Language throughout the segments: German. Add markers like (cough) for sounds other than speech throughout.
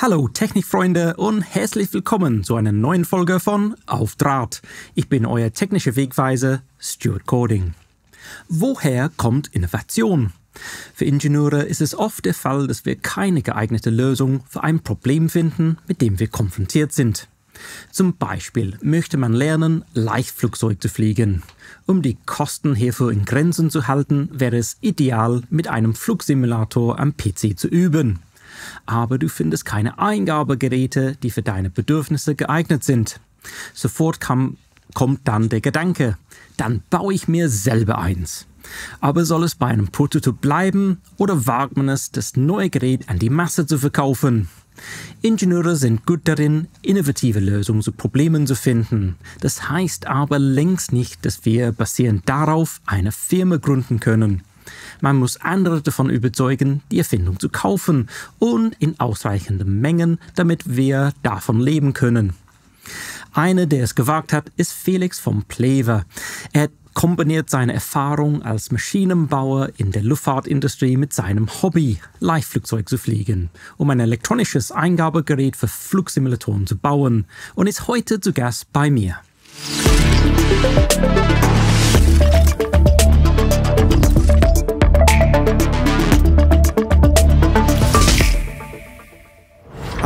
Hallo Technikfreunde und herzlich willkommen zu einer neuen Folge von Auf Draht. Ich bin euer technischer Wegweiser Stuart Cording. Woher kommt Innovation? Für Ingenieure ist es oft der Fall, dass wir keine geeignete Lösung für ein Problem finden, mit dem wir konfrontiert sind. Zum Beispiel möchte man lernen, Leichtflugzeug zu fliegen. Um die Kosten hierfür in Grenzen zu halten, wäre es ideal, mit einem Flugsimulator am PC zu üben aber du findest keine Eingabegeräte, die für deine Bedürfnisse geeignet sind. Sofort kam, kommt dann der Gedanke, dann baue ich mir selber eins. Aber soll es bei einem Prototyp bleiben oder wagt man es, das neue Gerät an die Masse zu verkaufen? Ingenieure sind gut darin, innovative Lösungen zu Problemen zu finden. Das heißt aber längst nicht, dass wir basierend darauf eine Firma gründen können. Man muss andere davon überzeugen, die Erfindung zu kaufen und in ausreichenden Mengen, damit wir davon leben können. Einer, der es gewagt hat, ist Felix von Plever. Er kombiniert seine Erfahrung als Maschinenbauer in der Luftfahrtindustrie mit seinem Hobby, Leichtflugzeug zu fliegen, um ein elektronisches Eingabegerät für Flugsimulatoren zu bauen und ist heute zu Gast bei mir. Musik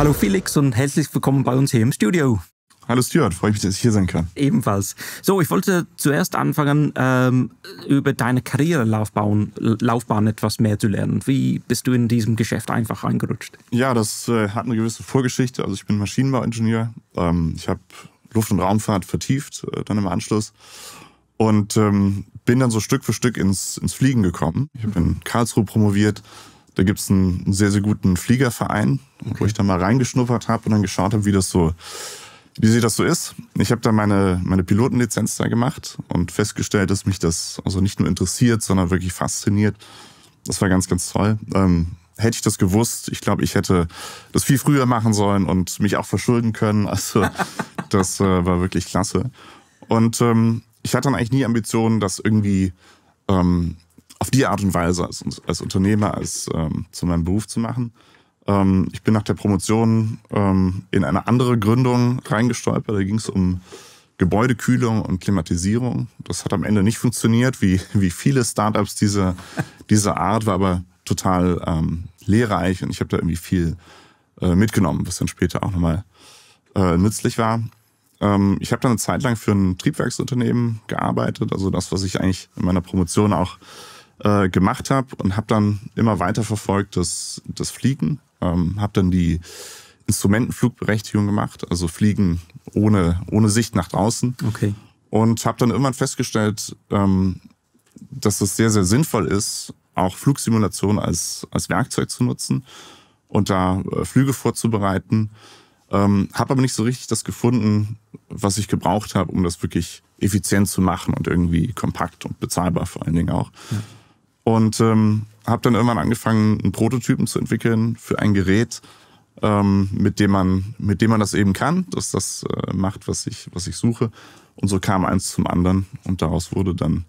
Hallo Felix und herzlich willkommen bei uns hier im Studio. Hallo Stuart, freue mich, dass ich hier sein kann. Ebenfalls. So, ich wollte zuerst anfangen, ähm, über deine Karrierelaufbahn Laufbahn etwas mehr zu lernen. Wie bist du in diesem Geschäft einfach reingerutscht? Ja, das äh, hat eine gewisse Vorgeschichte. Also ich bin Maschinenbauingenieur. Ähm, ich habe Luft- und Raumfahrt vertieft, äh, dann im Anschluss. Und ähm, bin dann so Stück für Stück ins, ins Fliegen gekommen. Ich habe in Karlsruhe promoviert, da gibt es einen sehr, sehr guten Fliegerverein, okay. wo ich da mal reingeschnuppert habe und dann geschaut habe, wie das so, wie sie das so ist. Ich habe da meine, meine Pilotenlizenz da gemacht und festgestellt, dass mich das also nicht nur interessiert, sondern wirklich fasziniert. Das war ganz, ganz toll. Ähm, hätte ich das gewusst, ich glaube, ich hätte das viel früher machen sollen und mich auch verschulden können. Also (laughs) das äh, war wirklich klasse. Und ähm, ich hatte dann eigentlich nie Ambitionen, das irgendwie ähm, auf die Art und Weise als, als Unternehmer, als ähm, zu meinem Beruf zu machen. Ähm, ich bin nach der Promotion ähm, in eine andere Gründung reingestolpert. Da ging es um Gebäudekühlung und Klimatisierung. Das hat am Ende nicht funktioniert, wie, wie viele Startups diese, diese Art, war aber total ähm, lehrreich und ich habe da irgendwie viel äh, mitgenommen, was dann später auch nochmal äh, nützlich war. Ähm, ich habe dann eine Zeit lang für ein Triebwerksunternehmen gearbeitet, also das, was ich eigentlich in meiner Promotion auch äh, gemacht habe und habe dann immer weiter verfolgt das, das Fliegen, ähm, habe dann die Instrumentenflugberechtigung gemacht, also Fliegen ohne, ohne Sicht nach draußen. Okay. Und habe dann irgendwann festgestellt, ähm, dass es sehr, sehr sinnvoll ist, auch Flugsimulation als, als Werkzeug zu nutzen und da äh, Flüge vorzubereiten. Ähm, habe aber nicht so richtig das gefunden, was ich gebraucht habe, um das wirklich effizient zu machen und irgendwie kompakt und bezahlbar vor allen Dingen auch. Ja. Und ähm, habe dann irgendwann angefangen, einen Prototypen zu entwickeln für ein Gerät, ähm, mit, dem man, mit dem man das eben kann, dass das äh, macht, was ich, was ich suche. Und so kam eins zum anderen und daraus wurde dann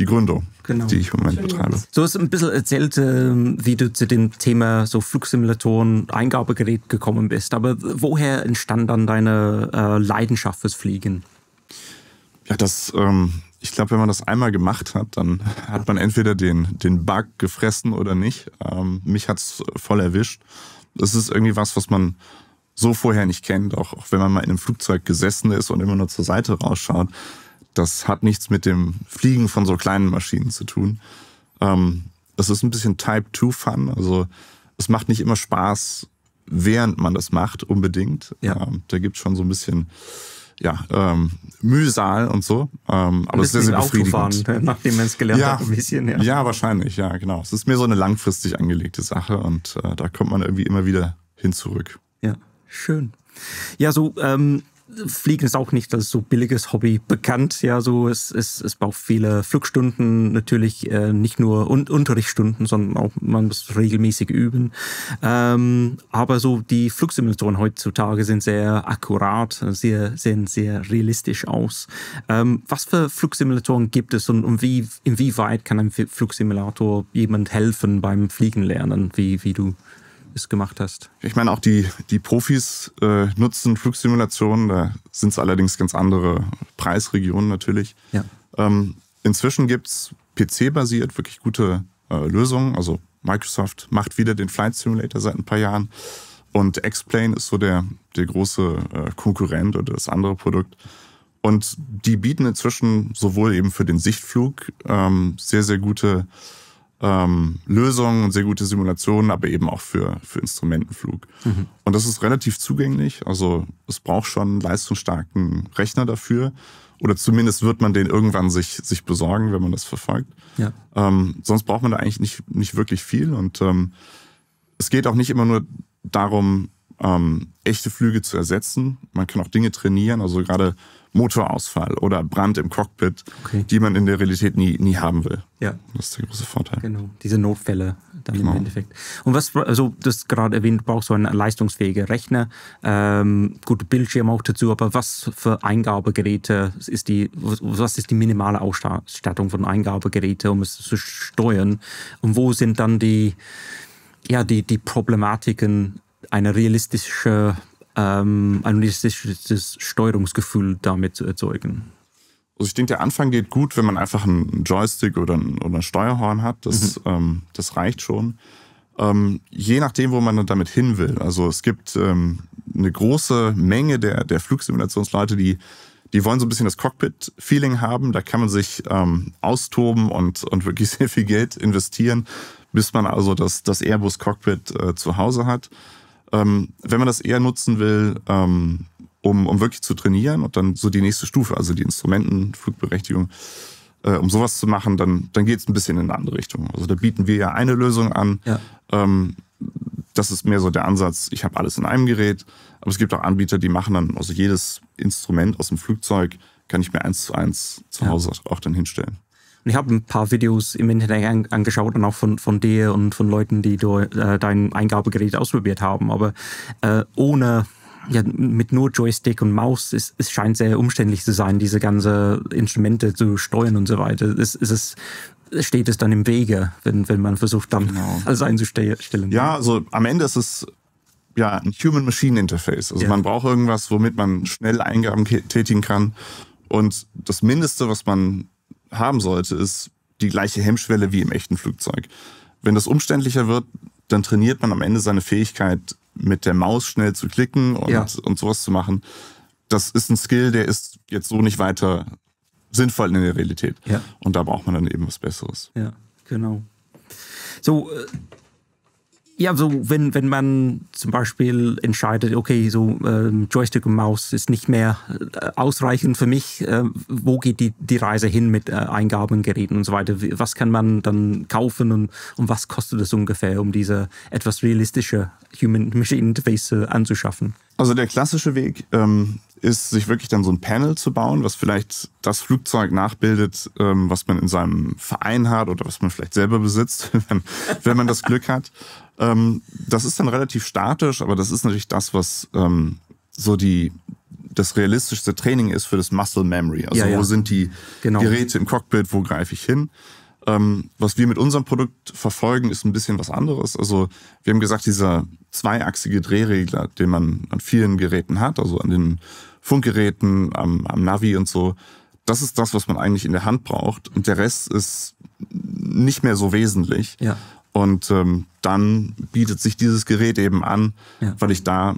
die Gründung, genau. die ich im Moment betreibe. Du hast ein bisschen erzählt, ähm, wie du zu dem Thema so Flugsimulatoren, Eingabegerät gekommen bist. Aber woher entstand dann deine äh, Leidenschaft fürs Fliegen? Ja, das, ähm, ich glaube, wenn man das einmal gemacht hat, dann hat man entweder den, den Bug gefressen oder nicht. Ähm, mich hat es voll erwischt. Das ist irgendwie was, was man so vorher nicht kennt, auch, auch wenn man mal in einem Flugzeug gesessen ist und immer nur zur Seite rausschaut. Das hat nichts mit dem Fliegen von so kleinen Maschinen zu tun. Ähm, es ist ein bisschen Type-2-Fun. Also es macht nicht immer Spaß, während man das macht, unbedingt. Ja. Ähm, da gibt es schon so ein bisschen ja, ähm, Mühsal und so. Ähm, aber es ist sehr, sehr befriedigend. Ne, nachdem man es gelernt ja, haben, ein bisschen. Ja. ja, wahrscheinlich, ja, genau. Es ist mir so eine langfristig angelegte Sache und äh, da kommt man irgendwie immer wieder hin zurück. Ja, schön. Ja, so ähm, Fliegen ist auch nicht als so billiges Hobby bekannt. Ja, so es, es, es braucht viele Flugstunden, natürlich äh, nicht nur un Unterrichtsstunden, sondern auch man muss regelmäßig üben. Ähm, aber so die Flugsimulatoren heutzutage sind sehr akkurat, sehr, sehen sehr realistisch aus. Ähm, was für Flugsimulatoren gibt es und, und wie, inwieweit kann ein Flugsimulator jemand helfen beim Fliegen lernen, wie, wie du? es gemacht hast? Ich meine, auch die, die Profis äh, nutzen Flugsimulationen, da sind es allerdings ganz andere Preisregionen natürlich. Ja. Ähm, inzwischen gibt es PC-basiert wirklich gute äh, Lösungen. Also Microsoft macht wieder den Flight Simulator seit ein paar Jahren. Und X-Plane ist so der, der große äh, Konkurrent oder das andere Produkt. Und die bieten inzwischen sowohl eben für den Sichtflug ähm, sehr, sehr gute äh, ähm, Lösungen und sehr gute Simulationen, aber eben auch für, für Instrumentenflug. Mhm. Und das ist relativ zugänglich. Also es braucht schon einen leistungsstarken Rechner dafür. Oder zumindest wird man den irgendwann sich, sich besorgen, wenn man das verfolgt. Ja. Ähm, sonst braucht man da eigentlich nicht, nicht wirklich viel. Und ähm, es geht auch nicht immer nur darum, ähm, echte Flüge zu ersetzen. Man kann auch Dinge trainieren. Also gerade Motorausfall oder Brand im Cockpit, okay. die man in der Realität nie, nie haben will. Ja. Das ist der große Vorteil. Genau, diese Notfälle dann genau. im Endeffekt. Und was, also das gerade erwähnt, braucht so ein leistungsfähiger Rechner, ähm, gut, Bildschirm auch dazu, aber was für Eingabegeräte ist die, was ist die minimale Ausstattung von Eingabegeräten, um es zu steuern? Und wo sind dann die, ja, die, die Problematiken einer realistischen ähm, ein realistisches Steuerungsgefühl damit zu erzeugen. Also ich denke, der Anfang geht gut, wenn man einfach einen Joystick oder ein, oder ein Steuerhorn hat. Das, mhm. ähm, das reicht schon. Ähm, je nachdem, wo man damit hin will. Also es gibt ähm, eine große Menge der, der Flugsimulationsleute, die, die wollen so ein bisschen das Cockpit-Feeling haben. Da kann man sich ähm, austoben und, und wirklich (laughs) sehr viel Geld investieren, bis man also das, das Airbus-Cockpit äh, zu Hause hat ähm, wenn man das eher nutzen will, ähm, um, um wirklich zu trainieren und dann so die nächste Stufe, also die Instrumentenflugberechtigung, äh, um sowas zu machen, dann, dann geht es ein bisschen in eine andere Richtung. Also da bieten wir ja eine Lösung an. Ja. Ähm, das ist mehr so der Ansatz, ich habe alles in einem Gerät, aber es gibt auch Anbieter, die machen dann, also jedes Instrument aus dem Flugzeug kann ich mir eins zu eins zu Hause auch dann hinstellen. Und ich habe ein paar Videos im Internet an, angeschaut und auch von, von dir und von Leuten, die du, äh, dein Eingabegerät ausprobiert haben. Aber äh, ohne ja, mit nur Joystick und Maus, ist, es scheint sehr umständlich zu sein, diese ganze Instrumente zu steuern und so weiter. Es, es ist, steht es dann im Wege, wenn, wenn man versucht, dann genau. alles einzustellen. Ja, also am Ende ist es ja ein Human-Machine-Interface. Also ja. man braucht irgendwas, womit man schnell Eingaben tätigen kann. Und das Mindeste, was man haben sollte, ist die gleiche Hemmschwelle wie im echten Flugzeug. Wenn das umständlicher wird, dann trainiert man am Ende seine Fähigkeit, mit der Maus schnell zu klicken und, ja. und sowas zu machen. Das ist ein Skill, der ist jetzt so nicht weiter sinnvoll in der Realität. Ja. Und da braucht man dann eben was Besseres. Ja, genau. So, äh, ja, so wenn, wenn man zum Beispiel entscheidet, okay, so ähm, Joystick und Maus ist nicht mehr äh, ausreichend für mich, äh, wo geht die, die Reise hin mit äh, Eingaben, Geräten und so weiter? Was kann man dann kaufen und, und was kostet es ungefähr, um diese etwas realistische Human-Machine-Interface äh, anzuschaffen? Also der klassische Weg ähm, ist, sich wirklich dann so ein Panel zu bauen, was vielleicht das Flugzeug nachbildet, ähm, was man in seinem Verein hat oder was man vielleicht selber besitzt, (laughs) wenn, wenn man das Glück hat. Ähm, das ist dann relativ statisch, aber das ist natürlich das, was ähm, so die das realistischste Training ist für das Muscle Memory. Also ja, ja. wo sind die genau. Geräte im Cockpit, wo greife ich hin? Ähm, was wir mit unserem Produkt verfolgen, ist ein bisschen was anderes. Also wir haben gesagt, dieser zweiachsige Drehregler, den man an vielen Geräten hat, also an den Funkgeräten, am, am Navi und so. Das ist das, was man eigentlich in der Hand braucht. Und der Rest ist nicht mehr so wesentlich. Ja. Und ähm, dann bietet sich dieses Gerät eben an, ja. weil ich da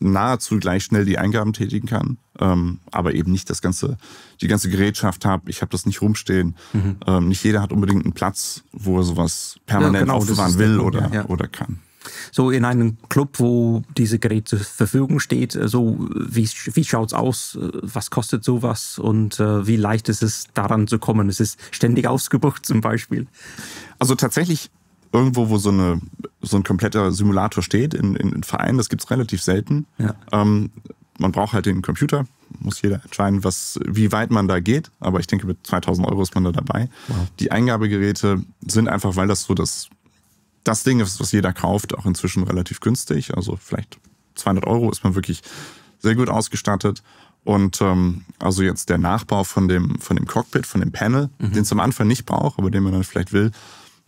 nahezu gleich schnell die Eingaben tätigen kann, ähm, aber eben nicht das ganze, die ganze Gerätschaft habe. Ich habe das nicht rumstehen. Mhm. Ähm, nicht jeder hat unbedingt einen Platz, wo er sowas permanent ja, genau, aufbewahren will oder, ja, ja. oder kann so in einem Club, wo diese Geräte zur Verfügung steht, äh, so wie, wie es aus, äh, was kostet sowas und äh, wie leicht ist es daran zu kommen? Es ist ständig ausgebucht zum Beispiel. Also tatsächlich irgendwo, wo so, eine, so ein kompletter Simulator steht, in, in, in Vereinen, das gibt es relativ selten. Ja. Ähm, man braucht halt den Computer, muss jeder entscheiden, was, wie weit man da geht. Aber ich denke, mit 2000 Euro ist man da dabei. Wow. Die Eingabegeräte sind einfach, weil das so das das Ding ist, was jeder kauft, auch inzwischen relativ günstig. Also vielleicht 200 Euro ist man wirklich sehr gut ausgestattet. Und ähm, also jetzt der Nachbau von dem, von dem Cockpit, von dem Panel, mhm. den es am Anfang nicht braucht, aber den man dann vielleicht will,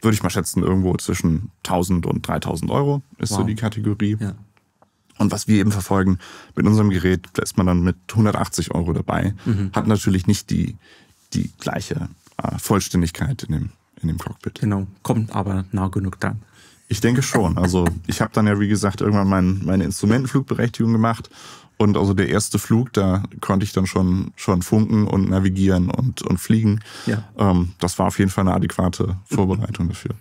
würde ich mal schätzen, irgendwo zwischen 1000 und 3000 Euro ist wow. so die Kategorie. Ja. Und was wir eben verfolgen mit unserem Gerät, da ist man dann mit 180 Euro dabei, mhm. hat natürlich nicht die, die gleiche äh, Vollständigkeit in dem in dem Cockpit. Genau, kommt aber nah genug dann. Ich denke schon. Also ich habe dann ja, wie gesagt, irgendwann mein, meine Instrumentenflugberechtigung gemacht und also der erste Flug, da konnte ich dann schon, schon funken und navigieren und, und fliegen. Ja. Ähm, das war auf jeden Fall eine adäquate Vorbereitung dafür.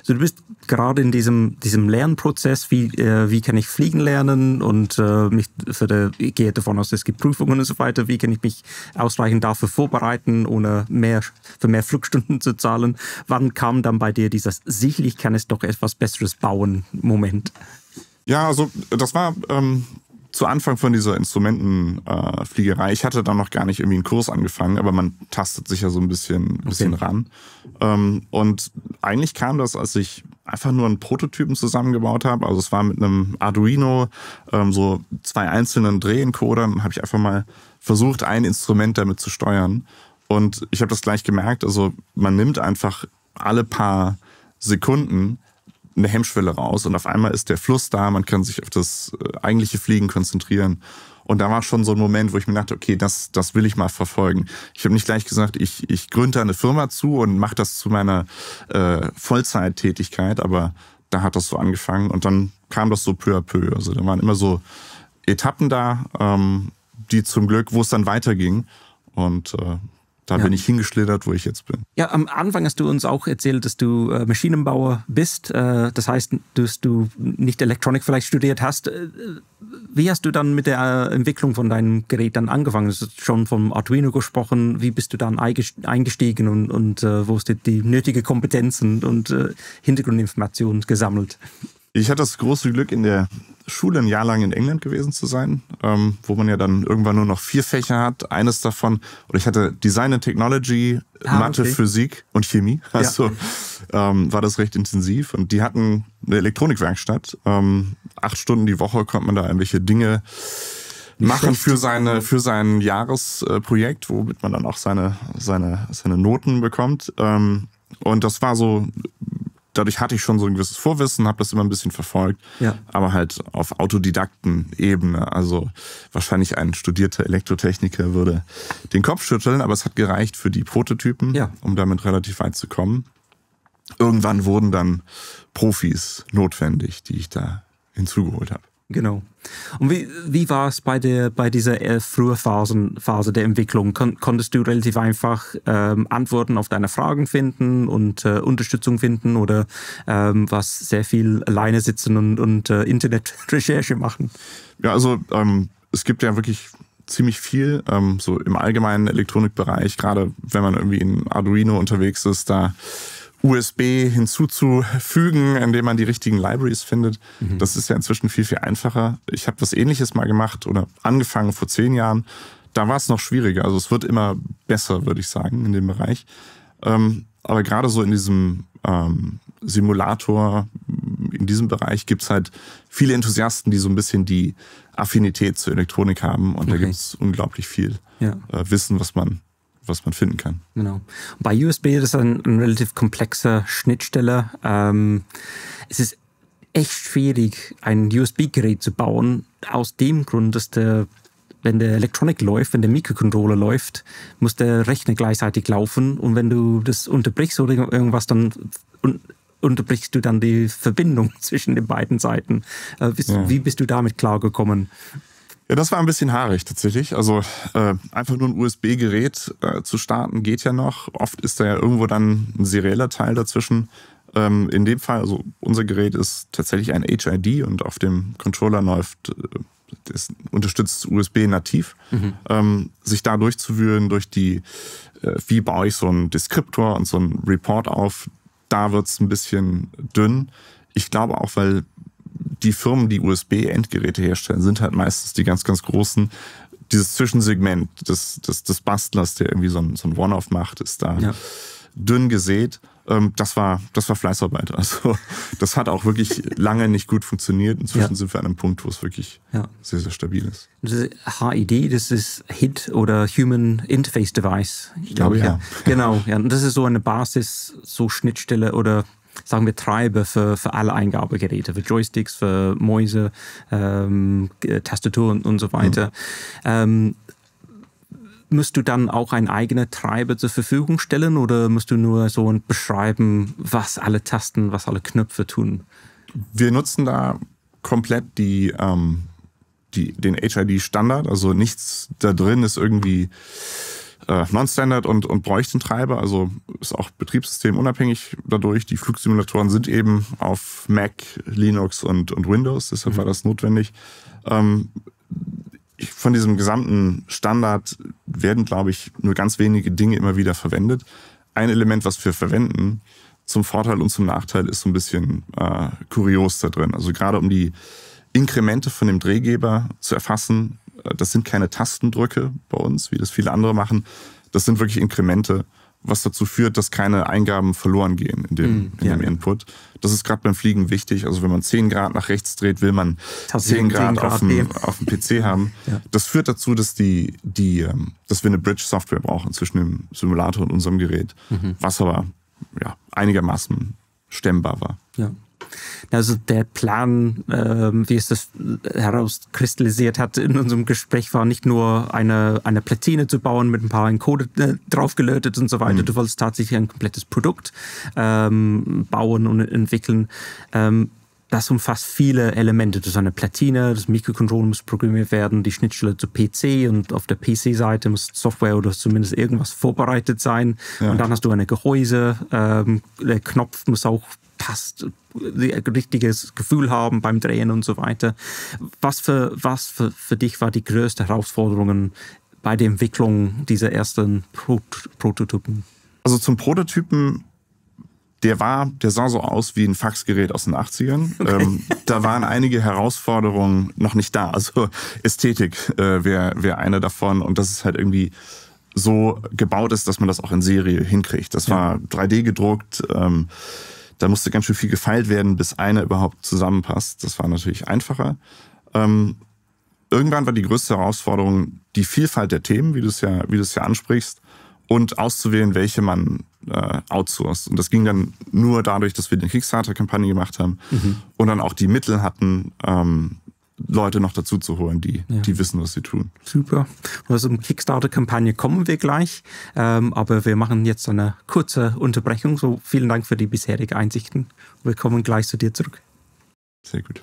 Also du bist gerade in diesem, diesem Lernprozess, wie, äh, wie kann ich fliegen lernen und äh, mich für die, ich gehe davon aus, es gibt Prüfungen und so weiter, wie kann ich mich ausreichend dafür vorbereiten, ohne mehr für mehr Flugstunden zu zahlen. Wann kam dann bei dir dieses sicherlich kann es doch etwas Besseres bauen Moment? Ja, also das war ähm, zu Anfang von dieser Instrumentenfliegerei, äh, ich hatte da noch gar nicht irgendwie einen Kurs angefangen, aber man tastet sich ja so ein bisschen, okay. bisschen ran. Ähm, und eigentlich kam das, als ich einfach nur einen Prototypen zusammengebaut habe. Also es war mit einem Arduino, ähm, so zwei einzelnen Drehencodern, habe ich einfach mal versucht, ein Instrument damit zu steuern. Und ich habe das gleich gemerkt, also man nimmt einfach alle paar Sekunden eine Hemmschwelle raus und auf einmal ist der Fluss da, man kann sich auf das äh, eigentliche Fliegen konzentrieren. Und da war schon so ein Moment, wo ich mir dachte, okay, das, das will ich mal verfolgen. Ich habe nicht gleich gesagt, ich, ich gründe eine Firma zu und mache das zu meiner äh, Vollzeittätigkeit, aber da hat das so angefangen und dann kam das so peu à peu. Also da waren immer so Etappen da, ähm, die zum Glück, wo es dann weiterging. Und äh, da ja. bin ich hingeschlittert, wo ich jetzt bin. Ja, am Anfang hast du uns auch erzählt, dass du äh, Maschinenbauer bist. Äh, das heißt, dass du nicht Elektronik vielleicht studiert hast. Äh, wie hast du dann mit der Entwicklung von deinem Gerät dann angefangen? Du hast schon vom Arduino gesprochen. Wie bist du dann eingestiegen und, und wo hast du die nötige Kompetenzen und Hintergrundinformationen gesammelt? Ich hatte das große Glück, in der Schule ein Jahr lang in England gewesen zu sein, ähm, wo man ja dann irgendwann nur noch vier Fächer hat. Eines davon, oder ich hatte Design and Technology, ah, Mathe, okay. Physik und Chemie. Also ja. ähm, war das recht intensiv. Und die hatten eine Elektronikwerkstatt. Ähm, acht Stunden die Woche konnte man da irgendwelche Dinge machen für seine für sein Jahresprojekt, womit man dann auch seine seine seine Noten bekommt. Ähm, und das war so dadurch hatte ich schon so ein gewisses Vorwissen, habe das immer ein bisschen verfolgt, ja. aber halt auf Autodidakten-Ebene. Also wahrscheinlich ein studierter Elektrotechniker würde den Kopf schütteln, aber es hat gereicht für die Prototypen, ja. um damit relativ weit zu kommen. Irgendwann wurden dann Profis notwendig, die ich da hinzugeholt habe. Genau. Und wie, wie war es bei, bei dieser äh, frühen Phase der Entwicklung? Kon konntest du relativ einfach ähm, Antworten auf deine Fragen finden und äh, Unterstützung finden oder ähm, was sehr viel alleine sitzen und, und äh, Internetrecherche machen? Ja, also ähm, es gibt ja wirklich ziemlich viel, ähm, so im allgemeinen Elektronikbereich, gerade wenn man irgendwie in Arduino unterwegs ist, da USB hinzuzufügen, indem man die richtigen Libraries findet. Mhm. Das ist ja inzwischen viel, viel einfacher. Ich habe was ähnliches mal gemacht oder angefangen vor zehn Jahren. Da war es noch schwieriger. Also es wird immer besser, würde ich sagen, in dem Bereich. Ähm, aber gerade so in diesem ähm, Simulator, in diesem Bereich gibt es halt viele Enthusiasten, die so ein bisschen die Affinität zur Elektronik haben. Und okay. da gibt es unglaublich viel ja. äh, Wissen, was man was man finden kann. Genau. Bei USB ist das ein, ein relativ komplexer Schnittstelle. Ähm, es ist echt schwierig, ein USB-Gerät zu bauen, aus dem Grund, dass der wenn der Elektronik läuft, wenn der Mikrocontroller läuft, muss der Rechner gleichzeitig laufen und wenn du das unterbrichst oder irgendwas, dann unterbrichst du dann die Verbindung (laughs) zwischen den beiden Seiten. Äh, bist, ja. Wie bist du damit klargekommen? Ja, das war ein bisschen haarig tatsächlich. Also äh, einfach nur ein USB-Gerät äh, zu starten geht ja noch. Oft ist da ja irgendwo dann ein serieller Teil dazwischen. Ähm, in dem Fall, also unser Gerät ist tatsächlich ein HID und auf dem Controller läuft, äh, ist, unterstützt USB nativ. Mhm. Ähm, sich da durchzuwühlen durch die, äh, wie baue ich so einen Deskriptor und so einen Report auf, da wird es ein bisschen dünn. Ich glaube auch, weil die Firmen, die USB-Endgeräte herstellen, sind halt meistens die ganz, ganz großen. Dieses Zwischensegment des, des, des Bastlers, der irgendwie so ein, so ein One-Off macht, ist da ja. dünn gesät. Ähm, das war, das war Fleißarbeit. Also, das hat auch wirklich lange nicht gut funktioniert. Inzwischen ja. sind wir an einem Punkt, wo es wirklich ja. sehr, sehr stabil ist. Das HID, das ist HID oder Human Interface Device. Ich glaube, glaube ja. Genau, ja. Und das ist so eine Basis, so Schnittstelle oder sagen wir, Treiber für, für alle Eingabegeräte, für Joysticks, für Mäuse, ähm, äh, Tastaturen und so weiter. Ja. Mhm. Ähm, musst du dann auch ein eigener Treiber zur Verfügung stellen oder musst du nur so beschreiben, was alle Tasten, was alle Knöpfe tun? Wir nutzen da komplett die, ähm, die den HID-Standard, also nichts da drin ist irgendwie äh, Non-Standard und, und bräuchten Treiber, also ist auch Betriebssystem unabhängig dadurch. Die Flugsimulatoren sind eben auf Mac, Linux und, und Windows, deshalb war mhm. das notwendig. Ähm, ich, von diesem gesamten Standard werden, glaube ich, nur ganz wenige Dinge immer wieder verwendet. Ein Element, was wir verwenden, zum Vorteil und zum Nachteil, ist so ein bisschen äh, kurios da drin. Also gerade um die Inkremente von dem Drehgeber zu erfassen, das sind keine Tastendrücke bei uns, wie das viele andere machen. Das sind wirklich Inkremente, was dazu führt, dass keine Eingaben verloren gehen in dem, mm, in ja. dem Input. Das ist gerade beim Fliegen wichtig. Also wenn man 10 Grad nach rechts dreht, will man 10 Grad, 10 Grad auf, dem, auf dem PC haben. (laughs) Ja. Das führt dazu, dass, die, die, ähm, dass wir eine Bridge-Software brauchen zwischen dem Simulator und unserem Gerät, mhm. was aber ja, einigermaßen stemmbar war. Ja. Also der Plan, ähm, wie es das herauskristallisiert hat in unserem Gespräch, war nicht nur eine, eine Platine zu bauen mit ein paar Encode äh, draufgelötet und so weiter. Mhm. Du wolltest tatsächlich ein komplettes Produkt ähm, bauen und entwickeln. Ähm, das umfasst viele Elemente. Das ist eine Platine, das Mikrocontroller muss programmiert werden, die Schnittstelle zu PC und auf der PC-Seite muss Software oder zumindest irgendwas vorbereitet sein. Ja. Und dann hast du eine Gehäuse, ähm, der Knopf muss auch passt, ein richtiges Gefühl haben beim Drehen und so weiter. Was für, was für, für dich war die größte Herausforderung bei der Entwicklung dieser ersten Pro Prototypen? Also zum Prototypen der war, der sah so aus wie ein Faxgerät aus den 80ern. (laughs) Okay. Ähm, da waren einige Herausforderungen noch nicht da. Also Ästhetik äh, wäre wär eine davon und dass es halt irgendwie so gebaut ist, dass man das auch in Serie hinkriegt. Das ja. war 3D gedruckt. Ähm, da musste ganz schön viel gefeilt werden, bis einer überhaupt zusammenpasst. Das war natürlich einfacher. Ähm, irgendwann war die größte Herausforderung die Vielfalt der Themen, wie du es ja, wie du es ja ansprichst, und auszuwählen, welche man äh, outsourced. Und das ging dann nur dadurch, dass wir eine Kickstarter-Kampagne gemacht haben mhm. und dann auch die Mittel hatten, ähm, Leute noch dazu zu holen, die, ja. die wissen, was sie tun. Super. Also Kickstarter-Kampagne kommen wir gleich, ähm, aber wir machen jetzt eine kurze Unterbrechung. So vielen Dank für die bisherigen Einsichten. Wir kommen gleich zu dir zurück. Sehr gut.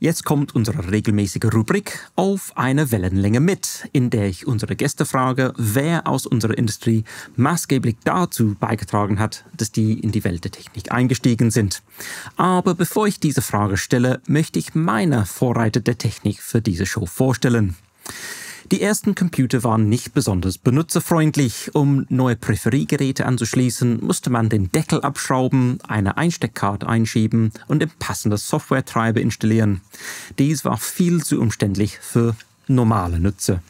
Jetzt kommt unsere regelmäßige Rubrik auf eine Wellenlänge mit, in der ich unsere Gäste frage, wer aus unserer Industrie maßgeblich dazu beigetragen hat, dass die in die Welt der Technik eingestiegen sind. Aber bevor ich diese Frage stelle, möchte ich meine Vorreiter der Technik für diese Show vorstellen. Die ersten Computer waren nicht besonders benutzerfreundlich. Um neue Peripheriegeräte anzuschließen, musste man den Deckel abschrauben, eine Einsteckkarte einschieben und ein passendes Softwaretreiber installieren. Dies war viel zu umständlich für normale Nutzer.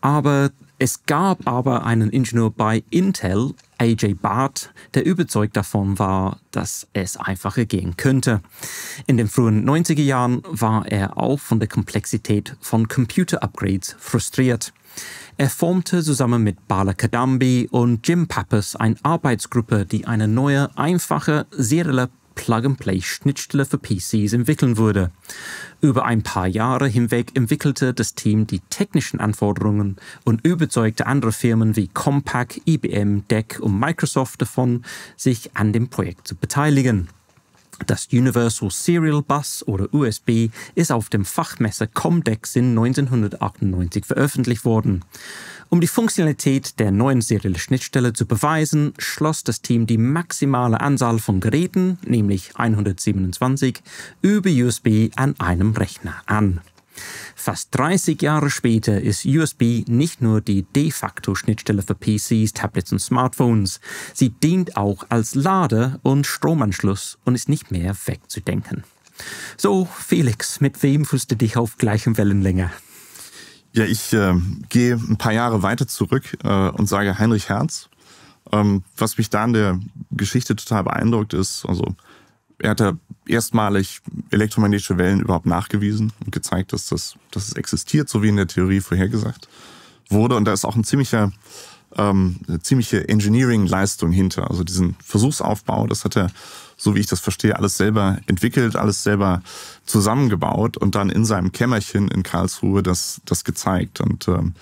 Aber es gab aber einen Ingenieur bei Intel, AJ Bart, der überzeugt davon war, dass es einfacher gehen könnte. In den frühen 90er Jahren war er auch von der Komplexität von Computer-Upgrades frustriert. Er formte zusammen mit Bala Kadambi und Jim Pappas eine Arbeitsgruppe, die eine neue, einfache, serielle Plug-and-Play-Schnittstelle für PCs entwickeln würde. Über ein paar Jahre hinweg entwickelte das Team die technischen Anforderungen und überzeugte andere Firmen wie Compaq, IBM, DEC und Microsoft davon, sich an dem Projekt zu beteiligen. Das Universal Serial Bus oder USB ist auf dem Fachmesser Comdex in 1998 veröffentlicht worden. Um die Funktionalität der neuen seriellen Schnittstelle zu beweisen, schloss das Team die maximale Anzahl von Geräten, nämlich 127, über USB an einem Rechner an. Fast 30 Jahre später ist USB nicht nur die de facto Schnittstelle für PCs, Tablets und Smartphones, sie dient auch als Lade- und Stromanschluss und ist nicht mehr wegzudenken. So, Felix, mit wem fühlst du dich auf gleichem Wellenlänge? Ja, ich äh, gehe ein paar Jahre weiter zurück äh, und sage Heinrich Herz. Ähm, was mich da an der Geschichte total beeindruckt ist, also er hat da erstmalig elektromagnetische Wellen überhaupt nachgewiesen und gezeigt, dass, das, dass es existiert, so wie in der Theorie vorhergesagt wurde. Und da ist auch ein ziemlicher, ähm, eine ziemliche Engineering-Leistung hinter. Also diesen Versuchsaufbau, das hat er, so wie ich das verstehe, alles selber entwickelt, alles selber zusammengebaut und dann in seinem Kämmerchen in Karlsruhe das, das gezeigt. Und ähm,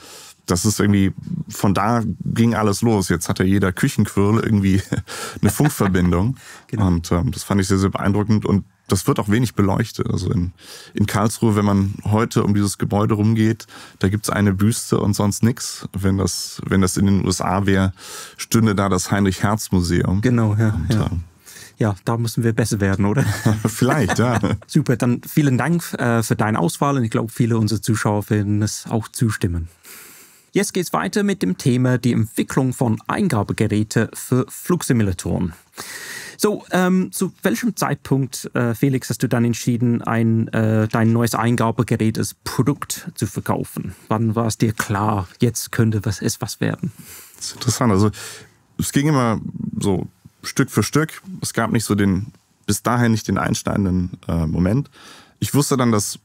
das ist irgendwie, von da ging alles los. Jetzt hatte jeder Küchenquirl irgendwie (laughs) eine Funkverbindung. (laughs) genau. Und ähm, das fand ich sehr, sehr beeindruckend. Und das wird auch wenig beleuchtet. Also in, in Karlsruhe, wenn man heute um dieses Gebäude rumgeht, da gibt es eine Büste und sonst nichts. Wenn das, wenn das in den USA wäre, stünde da das Heinrich-Herz-Museum. Genau, ja. Und, ja. Ähm, ja, da müssen wir besser werden, oder? (laughs) Vielleicht, ja. Super, dann vielen Dank äh, für deine Auswahl und ich glaube, viele unserer Zuschauer werden es auch zustimmen. Jetzt geht es weiter mit dem Thema die Entwicklung von Eingabegeräten für Flugsimulatoren. So, ähm, zu welchem Zeitpunkt, äh, Felix, hast du dann entschieden, ein, äh, dein neues Eingabegerät als Produkt zu verkaufen? Wann war es dir klar, jetzt könnte was, es was werden? Das ist interessant. Also, es ging immer so Stück für Stück. Es gab nicht so den, bis dahin nicht den einschneidenden äh, Moment. Ich wusste dann, dass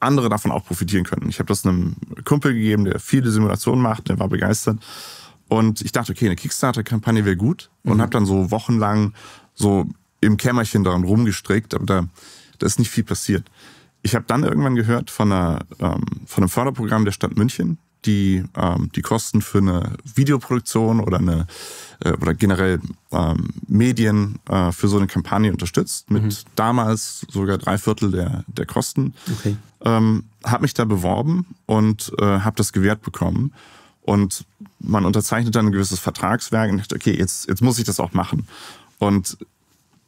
andere davon auch profitieren können. Ich habe das einem Kumpel gegeben, der viele Simulationen macht, der war begeistert. Und ich dachte, okay, eine Kickstarter-Kampagne wäre gut. Und mhm. habe dann so wochenlang so im Kämmerchen daran rumgestrickt, aber da, da ist nicht viel passiert. Ich habe dann irgendwann gehört von, einer, ähm, von einem Förderprogramm der Stadt München, die, ähm, die Kosten für eine Videoproduktion oder eine äh, oder generell ähm, Medien äh, für so eine Kampagne unterstützt, mit mhm. damals sogar drei Viertel der, der Kosten. Okay. Ähm, habe mich da beworben und äh, habe das gewährt bekommen. Und man unterzeichnet dann ein gewisses Vertragswerk und dachte, okay, jetzt, jetzt muss ich das auch machen. Und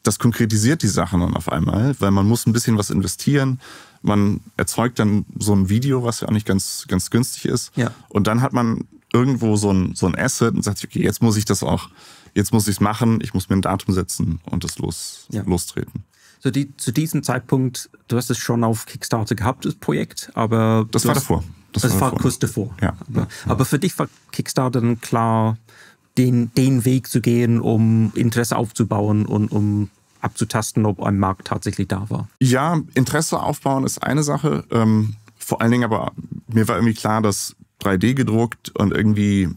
das konkretisiert die Sache dann auf einmal, weil man muss ein bisschen was investieren. Man erzeugt dann so ein Video, was ja auch nicht ganz, ganz günstig ist. Ja. Und dann hat man irgendwo so ein, so ein Asset und sagt, okay, jetzt muss ich das auch, jetzt muss ich es machen, ich muss mir ein Datum setzen und das los, ja. lostreten. So die, zu diesem Zeitpunkt, du hast es schon auf Kickstarter gehabt, das Projekt, aber. Das war hast, davor. Das, das also war, kurz davor. Ja. Aber, ja. aber für dich war Kickstarter dann klar, den, den Weg zu gehen, um Interesse aufzubauen und um abzutasten, ob ein Markt tatsächlich da war? Ja, Interesse aufbauen ist eine Sache. Ähm, vor allen Dingen aber, mir war irgendwie klar, dass 3D gedruckt und irgendwie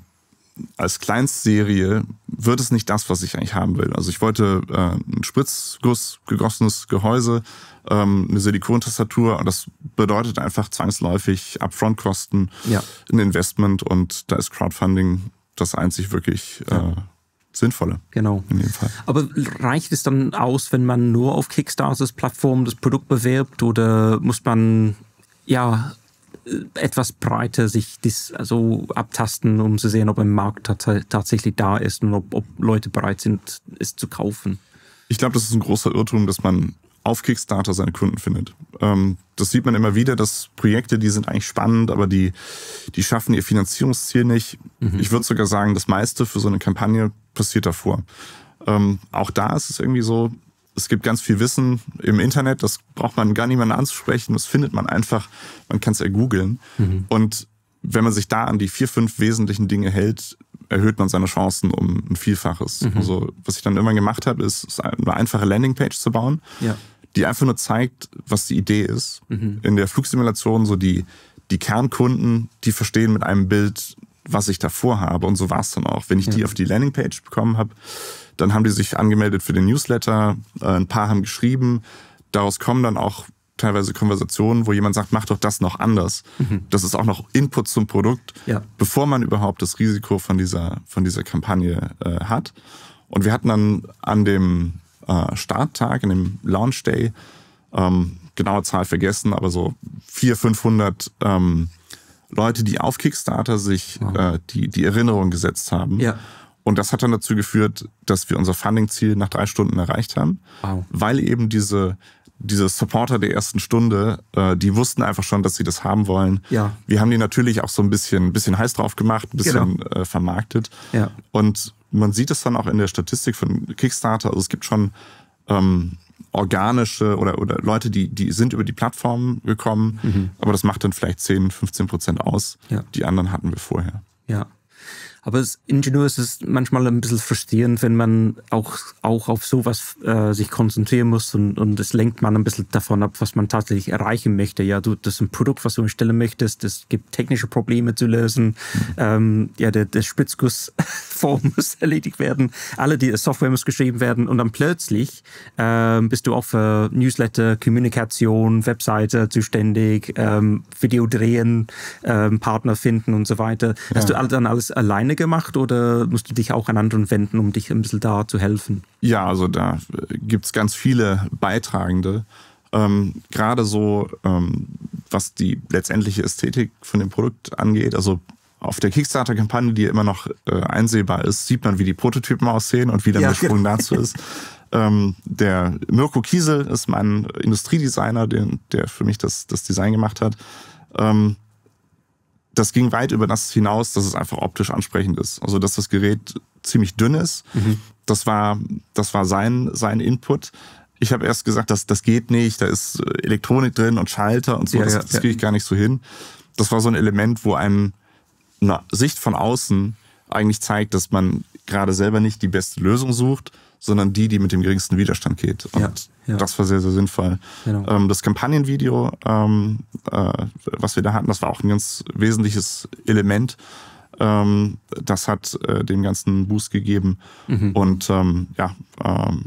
als Kleinstserie wird es nicht das, was ich eigentlich haben will. Also ich wollte äh, ein Spritzguss gegossenes Gehäuse, ähm, eine Silikontastatur und das bedeutet einfach zwangsläufig Upfront-Kosten, ja. ein Investment und da ist Crowdfunding das einzig wirklich äh, sinnvoller. Genau. In dem Fall. Aber reicht es dann aus, wenn man nur auf Kickstarters Plattform das Produkt bewirbt oder muss man ja äh, etwas breiter sich das also abtasten, um zu sehen, ob ein Markt tatsächlich da ist und ob, ob Leute bereit sind, es zu kaufen? Ich glaube, das ist ein großer Irrtum, dass man auf Kickstarter seine Kunden findet. Ähm, das sieht man immer wieder, dass Projekte, die sind eigentlich spannend, aber die, die schaffen ihr Finanzierungsziel nicht. Mhm. Ich würde sogar sagen, das meiste für so eine Kampagne passiert davor. Ähm, auch da ist es irgendwie so, es gibt ganz viel Wissen im Internet, das braucht man gar niemanden anzusprechen, das findet man einfach, man kann es ja googeln. Mhm. Und wenn man sich da an die vier, fünf wesentlichen Dinge hält, erhöht man seine Chancen um ein Vielfaches. Mhm. Also, was ich dann immer gemacht habe, ist, eine einfache Landingpage zu bauen, ja. die einfach nur zeigt, was die Idee ist. Mhm. In der Flugsimulation, so die, die Kernkunden, die verstehen mit einem Bild, was ich davor habe. Und so war es dann auch. Wenn ich ja. die auf die Landingpage bekommen habe, dann haben die sich angemeldet für den Newsletter, äh, ein paar haben geschrieben. Daraus kommen dann auch teilweise Konversationen, wo jemand sagt, mach doch das noch anders. Mhm. Das ist auch noch Input zum Produkt, ja. bevor man überhaupt das Risiko von dieser, von dieser Kampagne äh, hat. Und wir hatten dann an dem äh, Starttag, an dem Launch Day, ähm, genaue Zahl vergessen, aber so 400, 500 ähm, Leute, die auf Kickstarter sich wow. äh, die, die Erinnerung gesetzt haben. Ja. Und das hat dann dazu geführt, dass wir unser Funding-Ziel nach drei Stunden erreicht haben, wow. weil eben diese diese Supporter der ersten Stunde, äh, die wussten einfach schon, dass sie das haben wollen. Ja. Wir haben die natürlich auch so ein bisschen, bisschen heiß drauf gemacht, ein bisschen genau. äh, vermarktet. Ja. Und man sieht es dann auch in der Statistik von Kickstarter. Also es gibt schon ähm, organische oder, oder Leute, die, die sind über die Plattform gekommen, mhm. aber das macht dann vielleicht 10, 15 Prozent aus. Ja. Die anderen hatten wir vorher. Ja. Aber als Ingenieur ist es manchmal ein bisschen frustrierend, wenn man auch, auch auf sowas äh, sich konzentrieren muss und, und es lenkt man ein bisschen davon ab, was man tatsächlich erreichen möchte. Ja, du, das ist ein Produkt, was du erstellen möchtest, es gibt technische Probleme zu lösen, ähm, ja, der, der Spritzgussform (laughs) muss erledigt werden, alle die Software muss geschrieben werden und dann plötzlich ähm, bist du auch für Newsletter, Kommunikation, Webseite zuständig, ähm, Video drehen, ähm, Partner finden und so weiter, ja. du dann alles alleine alleine gemacht oder musst du dich auch an anderen wenden, um dich ein bisschen da zu helfen? Ja, also da äh, gibt es ganz viele Beitragende. Ähm, Gerade so, ähm, was die letztendliche Ästhetik von dem Produkt angeht, also auf der Kickstarter-Kampagne, die immer noch äh, einsehbar ist, sieht man, wie die Prototypen aussehen und wie der ja, Sprung genau. dazu ist. (laughs) Ähm, der Mirko Kiesel ist mein Industriedesigner, den, der für mich das, das Design gemacht hat. Ähm, das ging weit über das hinaus, dass es einfach optisch ansprechend ist. Also dass das Gerät ziemlich dünn ist. Mhm. Das war, das war sein, sein Input. Ich habe erst gesagt, das, das geht nicht, da ist Elektronik drin und Schalter und so, ja, das, ja, das kriege ich gar nicht so hin. Das war so ein Element, wo einem eine Sicht von außen eigentlich zeigt, dass man gerade selber nicht die beste Lösung sucht, sondern die, die mit dem geringsten Widerstand geht. Und ja, ja. das war sehr, sehr sinnvoll. Genau. Ähm, das Kampagnenvideo, ähm, äh, was wir da hatten, das war auch ein ganz wesentliches Element. Ähm, das hat äh, dem ganzen Boost gegeben. Mhm. Und ähm, ja, ähm,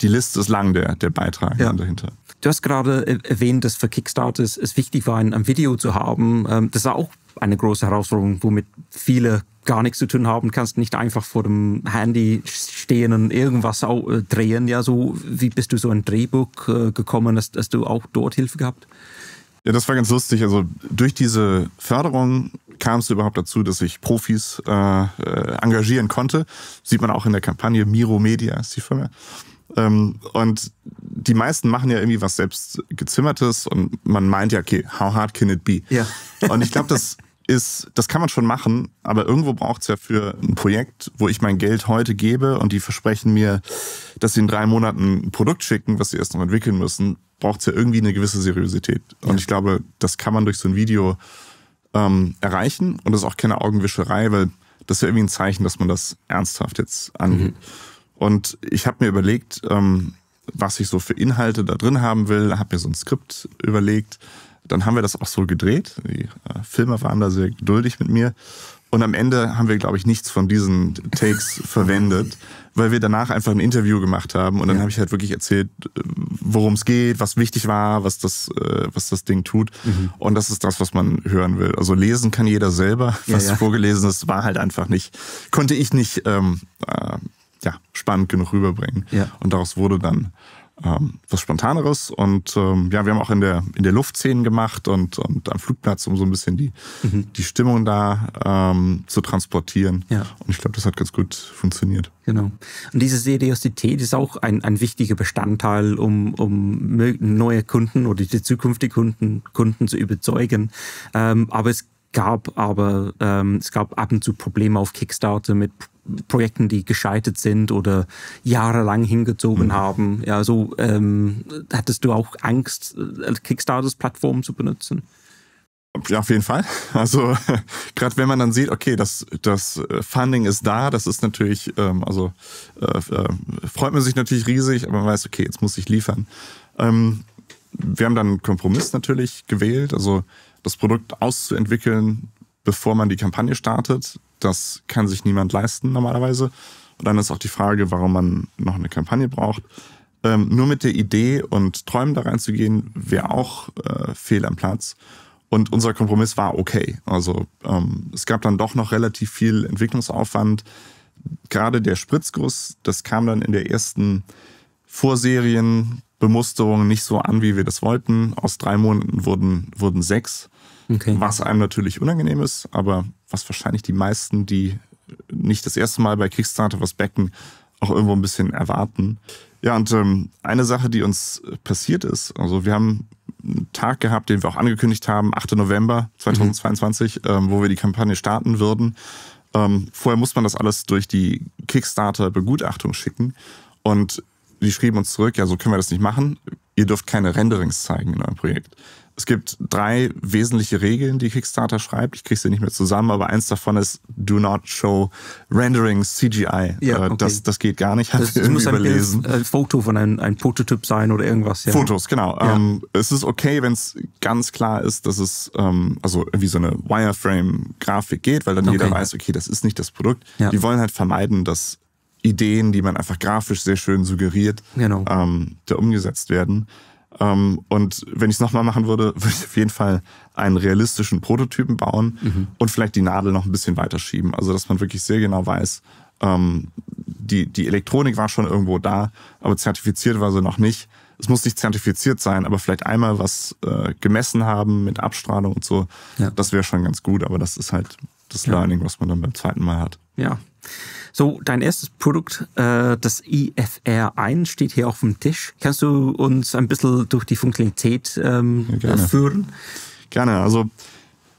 die Liste ist lang, der, der Beitrag ja. dahinter. Du hast gerade erwähnt, dass für Kickstarter es wichtig war, ein Video zu haben. Ähm, das war auch eine große Herausforderung, womit viele gar nichts zu tun haben, Du kannst nicht einfach vor dem Handy stehen und irgendwas äh, drehen. Ja, so wie bist du so ein Drehbuch äh, gekommen? Hast, hast du auch dort Hilfe gehabt? Ja, das war ganz lustig. Also durch diese Förderung kam es überhaupt dazu, dass ich Profis äh, äh, engagieren konnte. Sieht man auch in der Kampagne Miro Media ist die Firma. Ähm, und die meisten machen ja irgendwie was selbst gezimmertes und man meint ja, okay, how hard can it be? Ja. Und ich glaube, das ist, das kann man schon machen, aber irgendwo braucht es ja für ein Projekt, wo ich mein Geld heute gebe und die versprechen mir, dass sie in drei Monaten ein Produkt schicken, was sie erst noch entwickeln müssen, braucht es ja irgendwie eine gewisse Seriosität. Und ja. ich glaube, das kann man durch so ein Video ähm, erreichen und das ist auch keine Augenwischerei, weil das ist ja irgendwie ein Zeichen, dass man das ernsthaft jetzt angeht. Mhm. Und ich habe mir überlegt, ähm, was ich so für Inhalte da drin haben will, habe mir so ein Skript überlegt. Dann haben wir das auch so gedreht. Die äh, Filmer waren da sehr geduldig mit mir. Und am Ende haben wir, glaube ich, nichts von diesen Takes (laughs) verwendet, weil wir danach einfach ein Interview gemacht haben. Und dann ja. habe ich halt wirklich erzählt, äh, worum es geht, was wichtig war, was das, äh, was das Ding tut. Mhm. Und das ist das, was man hören will. Also lesen kann jeder selber. Was ja, ja. vorgelesen ist, war halt einfach nicht, konnte ich nicht ähm, äh, ja, spannend genug rüberbringen. Ja. Und daraus wurde dann ähm, was Spontaneres. Und ähm, ja, wir haben auch in der, in der Luft Szenen gemacht und, und am Flugplatz, um so ein bisschen die, mhm. die Stimmung da ähm, zu transportieren. Ja. Und ich glaube, das hat ganz gut funktioniert. Genau. Und diese Seriosität ist auch ein, ein wichtiger Bestandteil, um, um neue Kunden oder die zukünftigen Kunden, Kunden zu überzeugen. Ähm, aber es gab, aber ähm, es gab ab und zu Probleme auf Kickstarter mit Projekten, die gescheitert sind oder jahrelang hingezogen mhm. haben. Ja, so ähm, hattest du auch Angst, äh, Kickstarters Plattform zu benutzen? Ja, auf jeden Fall. (laughs) Also gerade wenn man dann sieht, okay, das, das äh, Funding ist da, das ist natürlich, ähm, also äh, äh, freut man sich natürlich riesig, aber man weiß, okay, jetzt muss ich liefern. Ähm, wir haben dann einen Kompromiss natürlich gewählt. Also das Produkt auszuentwickeln, bevor man die Kampagne startet. Das kann sich niemand leisten normalerweise. Und dann ist auch die Frage, warum man noch eine Kampagne braucht. Ähm, nur mit der Idee und Träumen da reinzugehen, wäre auch äh, fehl am Platz. Und unser Kompromiss war okay. Also ähm, es gab dann doch noch relativ viel Entwicklungsaufwand. Gerade der Spritzguss, das kam dann in der ersten Vorserienbemusterung nicht so an, wie wir das wollten. Aus drei Monaten wurden, wurden sechs. Okay. Was einem natürlich unangenehm ist, aber was wahrscheinlich die meisten, die nicht das erste Mal bei Kickstarter was backen, auch irgendwo ein bisschen erwarten. Ja, und ähm, eine Sache, die uns passiert ist, also wir haben einen Tag gehabt, den wir auch angekündigt haben, 8. November 2022, mhm. ähm, wo wir die Kampagne starten würden. Ähm, vorher muss man das alles durch die Kickstarter-Begutachtung schicken. Und die schrieben uns zurück, ja, so können wir das nicht machen. Ihr dürft keine Renderings zeigen in eurem Projekt. Es gibt drei wesentliche Regeln, die Kickstarter schreibt. Ich kriege sie nicht mehr zusammen, aber eins davon ist Do not show rendering CGI. Ja, äh, okay. das, das geht gar nicht. Es, das muss ein, überlesen. ein Foto von einem ein Prototyp sein oder irgendwas. Ja. Fotos, genau. Ja. Ähm, es ist okay, wenn es ganz klar ist, dass es ähm, also irgendwie so eine Wireframe-Grafik geht, weil dann okay. jeder weiß, okay, das ist nicht das Produkt. Ja. Die wollen halt vermeiden, dass Ideen, die man einfach grafisch sehr schön suggeriert, genau. ähm, da umgesetzt werden. Ähm, und wenn ich es nochmal machen würde, (laughs) würde ich auf jeden Fall einen realistischen Prototypen bauen mhm. und vielleicht die Nadel noch ein bisschen weiterschieben. Also, dass man wirklich sehr genau weiß, ähm, die, die Elektronik war schon irgendwo da, aber zertifiziert war sie noch nicht. Es muss nicht zertifiziert sein, aber vielleicht einmal was äh, gemessen haben mit Abstrahlung und so. Ja. Das wäre schon ganz gut, aber das ist halt das ja. Learning, was man dann beim zweiten Mal hat. Ja, so, dein erstes Produkt, äh, das IFR1, steht hier auf dem Tisch. Kannst du uns ein bisschen durch die Funktionalität ähm, Gerne. führen? Gerne. Also,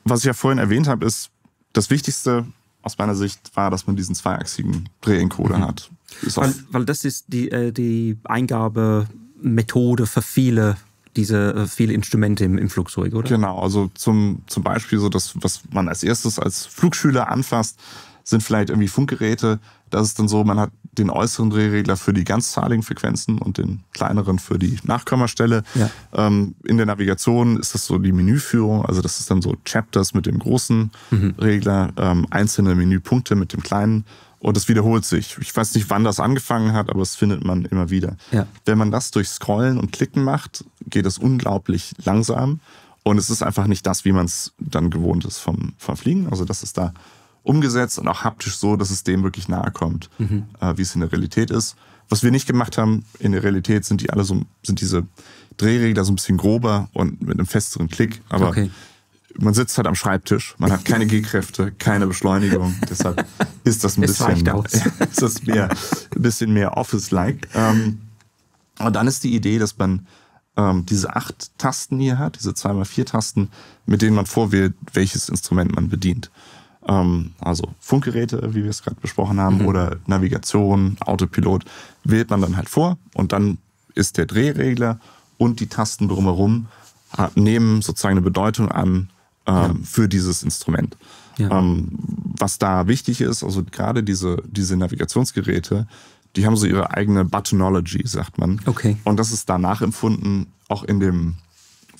was ich ja vorhin erwähnt habe, ist, das Wichtigste aus meiner Sicht war, dass man diesen zweiachsigen Drehencoder mhm. hat. Weil, weil, das ist die, äh, die Eingabemethode für viele diese äh, viele Instrumente im, im, Flugzeug, oder? Genau, also zum, zum Beispiel so das, was man als erstes als Flugschüler anfasst, sind vielleicht irgendwie Funkgeräte. Das ist dann so, man hat den äußeren Drehregler für die ganzzahligen Frequenzen und den kleineren für die Nachkommastelle. Ja. Ähm, in der Navigation ist das so die Menüführung, also das ist dann so Chapters mit dem großen mhm. Regler, ähm, einzelne Menüpunkte mit dem kleinen und das wiederholt sich. Ich weiß nicht, wann das angefangen hat, aber das findet man immer wieder. Ja. Wenn man das durch Scrollen und Klicken macht, geht es unglaublich langsam und es ist einfach nicht das, wie man es dann gewohnt ist vom, vom Fliegen. Also das ist da umgesetzt und auch haptisch so, dass es dem wirklich nahe kommt, mhm. äh, wie es in der Realität ist. Was wir nicht gemacht haben, in der Realität sind die alle so, sind diese Drehregler so ein bisschen grober und mit einem festeren Klick, aber okay. man sitzt halt am Schreibtisch, man hat keine G-Kräfte, (laughs) keine Beschleunigung, deshalb (laughs) ist das ein bisschen, aus. (laughs) ist das mehr, ein bisschen mehr Office-like. Ähm, und dann ist die Idee, dass man ähm, diese acht Tasten hier hat, diese 2x4 Tasten, mit denen man vorwählt, welches Instrument man bedient. Ähm, also Funkgeräte, wie wir es gerade besprochen haben, mhm. oder Navigation, Autopilot, wählt man dann halt vor und dann ist der Drehregler und die Tasten drumherum äh, nehmen sozusagen eine Bedeutung an ähm, ja. für dieses Instrument. Ja. Ähm, was da wichtig ist, also gerade diese, diese Navigationsgeräte, die haben so ihre eigene Buttonology, sagt man. Okay. Und das ist danach empfunden, auch in dem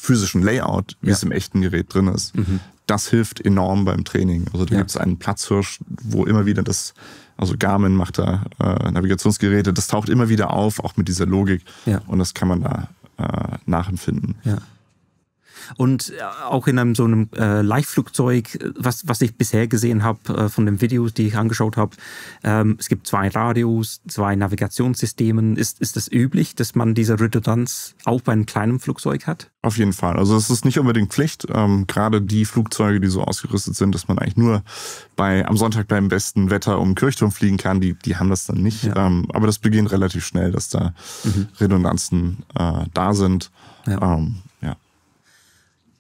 physischen Layout, wie ja. es im echten Gerät drin ist. Mhm. Das hilft enorm beim Training. Also da ja. gibt es einen Platzhirsch, wo immer wieder das, also Garmin macht da äh, Navigationsgeräte, das taucht immer wieder auf, auch mit dieser Logik. Ja. Und das kann man da äh, nachempfinden. Und äh, auch in einem so einem äh, live äh, was, was ich bisher gesehen habe äh, von den Videos, die ich angeschaut habe, ähm, es gibt zwei Radios, zwei Navigationssystemen. Ist, ist das üblich, dass man diese Redundanz auch bei einem kleinen Flugzeug hat? Auf jeden Fall. Also es ist nicht unbedingt Pflicht, ähm, gerade die Flugzeuge, die so ausgerüstet sind, dass man eigentlich nur bei am Sonntag beim besten Wetter um den Kirchturm fliegen kann, die, die haben das dann nicht. Ja. Ähm, aber das beginnt relativ schnell, dass da mhm. Redundanzen äh, da sind. Ja. Ähm,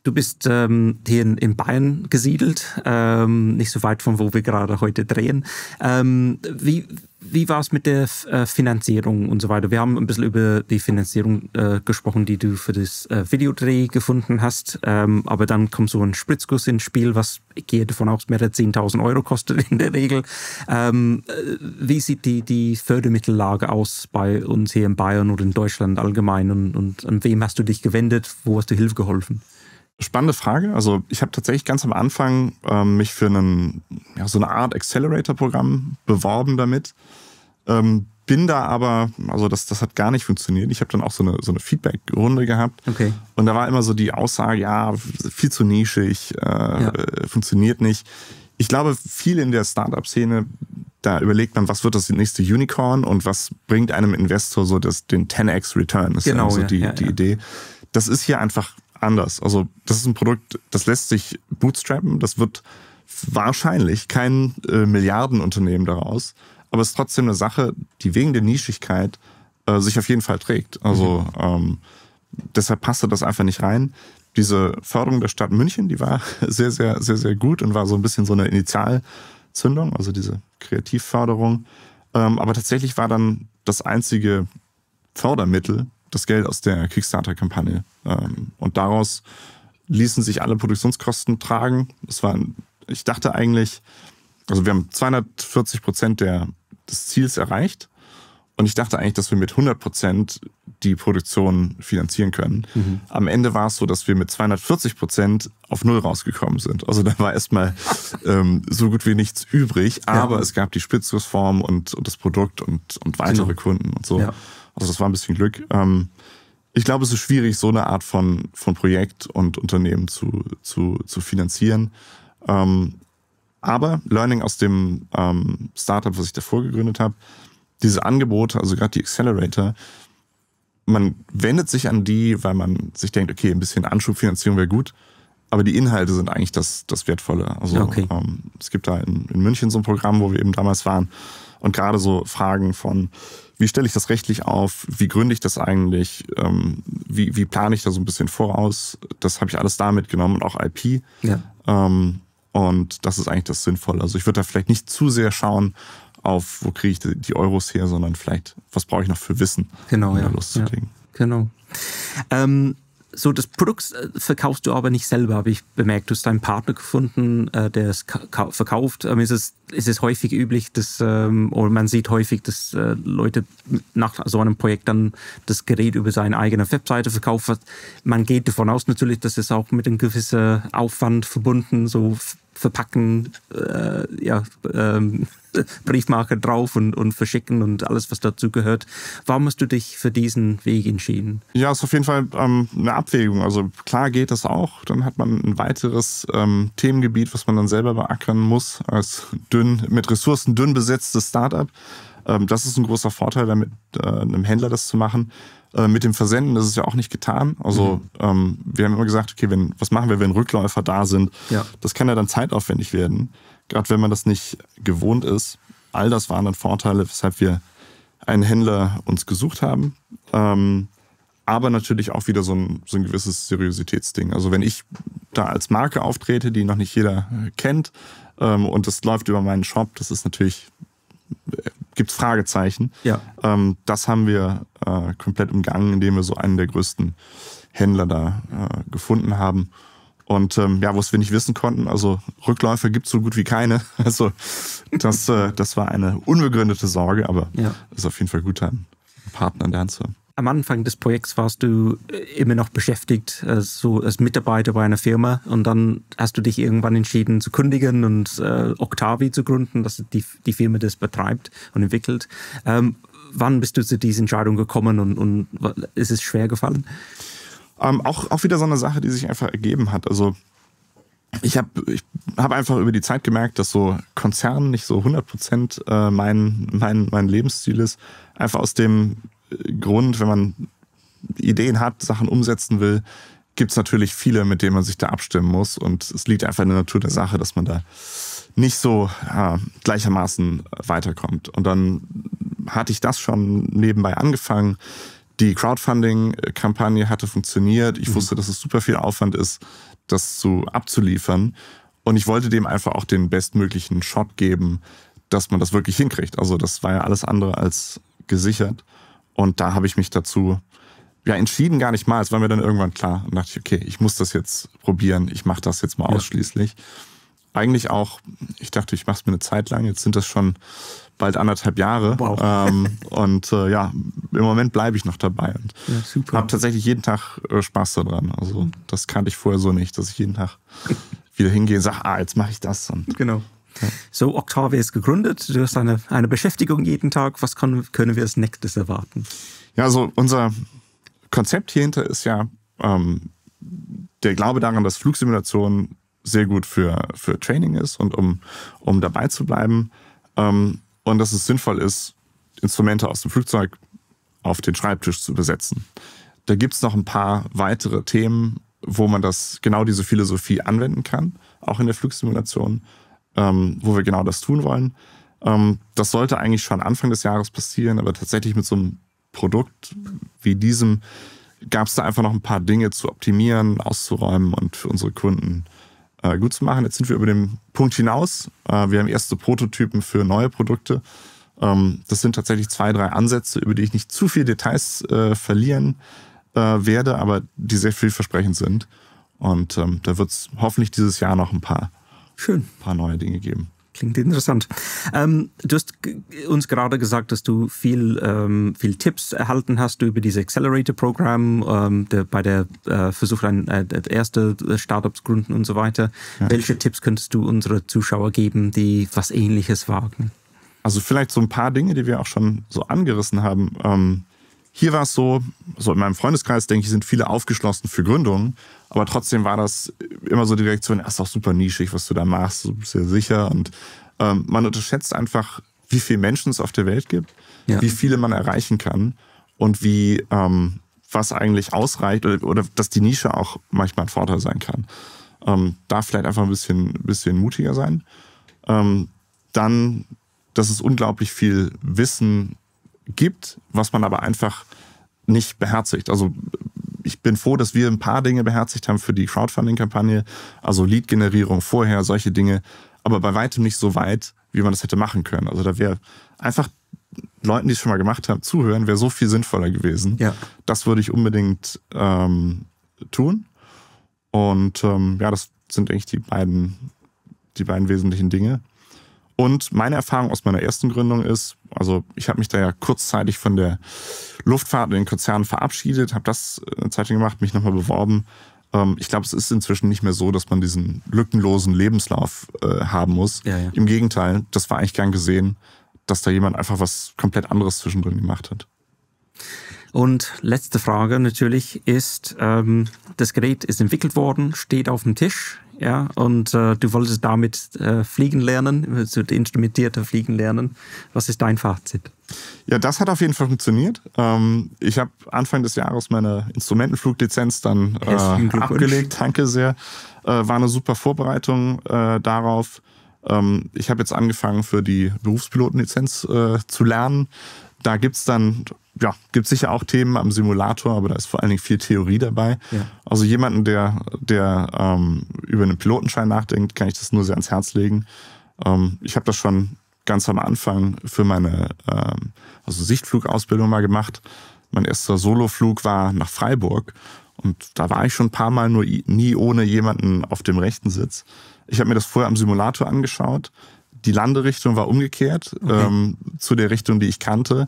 Du bist ähm, hier in, Bayern gesiedelt, ähm, nicht so weit von wo wir gerade heute drehen. Ähm, wie wie war es mit der F äh, Finanzierung und so weiter? Wir haben ein bisschen über die Finanzierung äh, gesprochen, die du für das äh, Videodreh gefunden hast. Ähm, aber dann kommt so ein Spritzguss ins Spiel, was ich gehe davon aus, mehrere 10.000 Euro kostet in der Regel. Ähm, äh, wie sieht die, die Fördermittellage aus bei uns hier in Bayern oder in Deutschland allgemein? Und, und an wem hast du dich gewendet? Wo hast du Hilfe geholfen? Spannende Frage. Also ich habe tatsächlich ganz am Anfang ähm, mich für einen, ja, so eine Art Accelerator-Programm beworben damit. Ähm, bin da aber, also das, das hat gar nicht funktioniert. Ich habe dann auch so eine, so eine Feedback-Runde gehabt. Okay. Und da war immer so die Aussage, ja, viel zu nischig, äh, ja. funktioniert nicht. Ich glaube, viel in der Startup-Szene, da überlegt man, was wird das nächste Unicorn und was bringt einem Investor so das, den 10x Return, ist genau, also ja, die, ja, die Idee. Das ist hier einfach anders. Also das ist ein Produkt, das lässt sich bootstrappen, das wird wahrscheinlich kein äh, Milliardenunternehmen daraus, aber es ist trotzdem eine Sache, die wegen der Nischigkeit äh, sich auf jeden Fall trägt. Also mhm. ähm, deshalb passte das einfach nicht rein. Diese Förderung der Stadt München, die war (laughs) sehr, sehr, sehr, sehr gut und war so ein bisschen so eine Initialzündung, also diese Kreativförderung. Ähm, aber tatsächlich war dann das einzige Fördermittel, das Geld aus der Kickstarter-Kampagne. Ähm, und daraus ließen sich alle Produktionskosten tragen. Das war, ich dachte eigentlich, also wir haben 240 Prozent der, des Ziels erreicht. Und ich dachte eigentlich, dass wir mit 100 Prozent die Produktion finanzieren können. Mhm. Am Ende war es so, dass wir mit 240 Prozent auf Null rausgekommen sind. Also da war erstmal ähm, so gut wie nichts übrig, aber ja. es gab die Spitzungsform und, und, das Produkt und, und weitere genau. Kunden und so. Ja. Also das war ein bisschen Glück. Ähm, ich glaube, es ist schwierig, so eine Art von, von Projekt und Unternehmen zu, zu, zu finanzieren. Ähm, aber Learning aus dem ähm, Startup, was ich davor gegründet habe, diese Angebote, also gerade die Accelerator, man wendet sich an die, weil man sich denkt, okay, ein bisschen Anschubfinanzierung wäre gut, aber die Inhalte sind eigentlich das, das Wertvolle. Also okay. ähm, es gibt da in, in München so ein Programm, wo wir eben damals waren und gerade so Fragen von wie stelle ich das rechtlich auf, wie gründe ich das eigentlich, ähm, wie, wie plane ich da so ein bisschen voraus. Das habe ich alles da mitgenommen und auch IP. Ja. Ähm, und das ist eigentlich das Sinnvolle. Also ich würde da vielleicht nicht zu sehr schauen auf, wo kriege ich die Euros her, sondern vielleicht, was brauche ich noch für Wissen, genau, um ja. loszukriegen. Ja. Genau. Ähm, so das Produkt äh, verkaufst du aber nicht selber, habe ich bemerkt. Du hast deinen Partner gefunden, äh, der es verkauft. Ähm, es ist, es ist häufig üblich, dass, ähm, oder man sieht häufig, dass äh, Leute nach so einem Projekt dann das Gerät über seine eigene Webseite verkaufen. Man geht davon aus natürlich, dass es auch mit einem gewissen Aufwand verbunden, so verpacken, äh, ja, ähm, (laughs) Briefmarke drauf und, und verschicken und alles, was dazu gehört. Warum hast du dich für diesen Weg entschieden? Ja, ist auf jeden Fall ähm, eine Abwägung. Also klar geht das auch. Dann hat man ein weiteres ähm, Themengebiet, was man dann selber beackern muss, als dünn, mit Ressourcen dünn besetztes Startup. Ähm, das ist ein großer Vorteil, damit äh, einem Händler das zu machen. Äh, mit dem Versenden ist es ja auch nicht getan. Also mhm. ähm, wir haben immer gesagt, okay, wenn, was machen wir, wenn Rückläufer da sind? Ja. Das kann ja dann zeitaufwendig werden, gerade wenn man das nicht gewohnt ist. All das waren dann Vorteile, weshalb wir einen Händler uns gesucht haben. Ähm, aber natürlich auch wieder so ein, so ein gewisses Seriositätsding. Also wenn ich da als Marke auftrete, die noch nicht jeder kennt, ähm, und das läuft über meinen Shop, das ist natürlich gibt Fragezeichen. Ja. Ähm, das haben wir äh, komplett umgangen, indem wir so einen der größten Händler da äh, gefunden haben. Und ähm, ja, wo es wir nicht wissen konnten, also Rückläufe gibt es so gut wie keine. (laughs) Also das, äh, das war eine unbegründete Sorge, aber ja. ist auf jeden Fall gut, einen Partner in der Hand zu haben. Am Anfang des Projekts warst du äh, immer noch beschäftigt, als, so als Mitarbeiter bei einer Firma und dann hast du dich irgendwann entschieden zu kündigen und äh, Octavi zu gründen, dass die, die Firma das betreibt und entwickelt. Ähm, wann bist du zu dieser Entscheidung gekommen und, und ist es schwer gefallen? Ähm, auch, auch wieder so eine Sache, die sich einfach ergeben hat. Also ich habe ich hab einfach über die Zeit gemerkt, dass so Konzern nicht so 100% äh, mein, mein, mein Lebensstil ist. Einfach aus dem Grund, wenn man Ideen hat, Sachen umsetzen will, gibt es natürlich viele, mit denen man sich da abstimmen muss. Und es liegt einfach in der Natur der Sache, dass man da nicht so äh, gleichermaßen weiterkommt. Und dann hatte ich das schon nebenbei angefangen. Die Crowdfunding-Kampagne hatte funktioniert. Ich mhm. wusste, dass es super viel Aufwand ist, das zu abzuliefern. Und ich wollte dem einfach auch den bestmöglichen Shot geben, dass man das wirklich hinkriegt. Also das war ja alles andere als gesichert. Und da habe ich mich dazu ja entschieden gar nicht mal. Es war mir dann irgendwann klar und dachte ich, okay, ich muss das jetzt probieren. Ich mache das jetzt mal ja. ausschließlich. Eigentlich auch, ich dachte, ich mache es mir eine Zeit lang. Jetzt sind das schon bald anderthalb Jahre. Wow. Ähm, und äh, ja, im Moment bleibe ich noch dabei und ja, habe tatsächlich jeden Tag äh, Spaß daran. Also das kannte ich vorher so nicht, dass ich jeden Tag (laughs) wieder hingehe und sage, ah, jetzt mache ich das. Und genau. So, Octavia ist gegründet, du hast eine, eine Beschäftigung jeden Tag. Was können, können wir als nächstes erwarten? Ja, also unser Konzept hierhinter ist ja ähm, der Glaube daran, dass Flugsimulation sehr gut für, für Training ist und um, um dabei zu bleiben. Ähm, und dass es sinnvoll ist, Instrumente aus dem Flugzeug auf den Schreibtisch zu besetzen. Da gibt es noch ein paar weitere Themen, wo man das genau diese Philosophie anwenden kann, auch in der Flugsimulation ähm, wo wir genau das tun wollen. Ähm, das sollte eigentlich schon Anfang des Jahres passieren, aber tatsächlich mit so einem Produkt wie diesem gab es da einfach noch ein paar Dinge zu optimieren, auszuräumen und für unsere Kunden äh, gut zu machen. Jetzt sind wir über den Punkt hinaus. Äh, wir haben erste Prototypen für neue Produkte. Ähm, das sind tatsächlich zwei, drei Ansätze, über die ich nicht zu viel Details äh, verlieren äh, werde, aber die sehr vielversprechend sind. Und ähm, da wird es hoffentlich dieses Jahr noch ein paar Schön. Ein paar neue Dinge geben. Klingt interessant. Ähm, du hast uns gerade gesagt, dass du viel, ähm, viel Tipps erhalten hast über dieses Accelerator-Programm, ähm, der, bei der äh, Versuch, ein, äh, erste äh, Startups gründen und so weiter. Ja. Welche Tipps könntest du unsere Zuschauer geben, die was Ähnliches wagen? Also vielleicht so ein paar Dinge, die wir auch schon so angerissen haben. Ähm, hier war es so, so in meinem Freundeskreis, denke ich, sind viele aufgeschlossen für Gründungen, aber trotzdem war das immer so die Reaktion, das ist doch super nischig, was du da machst, du bist ja sicher. Und ähm, man unterschätzt einfach, wie viele Menschen es auf der Welt gibt, ja. wie viele man erreichen kann und wie ähm, was eigentlich ausreicht oder, oder, dass die Nische auch manchmal ein Vorteil sein kann. Ähm, da vielleicht einfach ein bisschen, bisschen mutiger sein. Ähm, dann, dass es unglaublich viel Wissen gibt, was man aber einfach nicht beherzigt. Also ich bin froh, dass wir ein paar Dinge beherzigt haben für die Crowdfunding-Kampagne, also Lead-Generierung vorher, solche Dinge, aber bei weitem nicht so weit, wie man das hätte machen können. Also da wäre einfach Leuten, die es schon mal gemacht haben, zuhören, wäre so viel sinnvoller gewesen. Ja. Das würde ich unbedingt ähm, tun. Und ähm, ja, das sind eigentlich die beiden, die beiden wesentlichen Dinge. Und meine Erfahrung aus meiner ersten Gründung ist, also ich habe mich da ja kurzzeitig von der Luftfahrt und den Konzernen verabschiedet, habe das äh, eine Zeit lang gemacht, mich nochmal beworben. Ähm, ich glaube, es ist inzwischen nicht mehr so, dass man diesen lückenlosen Lebenslauf äh, haben muss. Ja, ja. Im Gegenteil, das war eigentlich gern gesehen, dass da jemand einfach was komplett anderes zwischendrin gemacht hat. Und letzte Frage natürlich ist, ähm, das Gerät ist entwickelt worden, steht auf dem Tisch. Ja, und äh, du wolltest damit äh, fliegen lernen, also instrumentierter fliegen lernen. Was ist dein Fazit? Ja, das hat auf jeden Fall funktioniert. Ähm, ich habe Anfang des Jahres meine Instrumentenfluglizenz dann äh, abgelegt. Danke sehr. Äh, war eine super Vorbereitung äh, darauf. Ähm, ich habe jetzt angefangen, für die Berufspilotenlizenz äh, zu lernen. Da gibt es dann ja, gibt sicher auch Themen am Simulator, aber da ist vor allen Dingen viel Theorie dabei. Ja. Also jemanden, der, der ähm, über einen Pilotenschein nachdenkt, kann ich das nur sehr ans Herz legen. Ähm, ich habe das schon ganz am Anfang für meine ähm, also Sichtflugausbildung mal gemacht. Mein erster Soloflug war nach Freiburg und da war ich schon ein paar Mal nur nie ohne jemanden auf dem rechten Sitz. Ich habe mir das vorher am Simulator angeschaut. Die Landerichtung war umgekehrt okay. ähm, zu der Richtung, die ich kannte.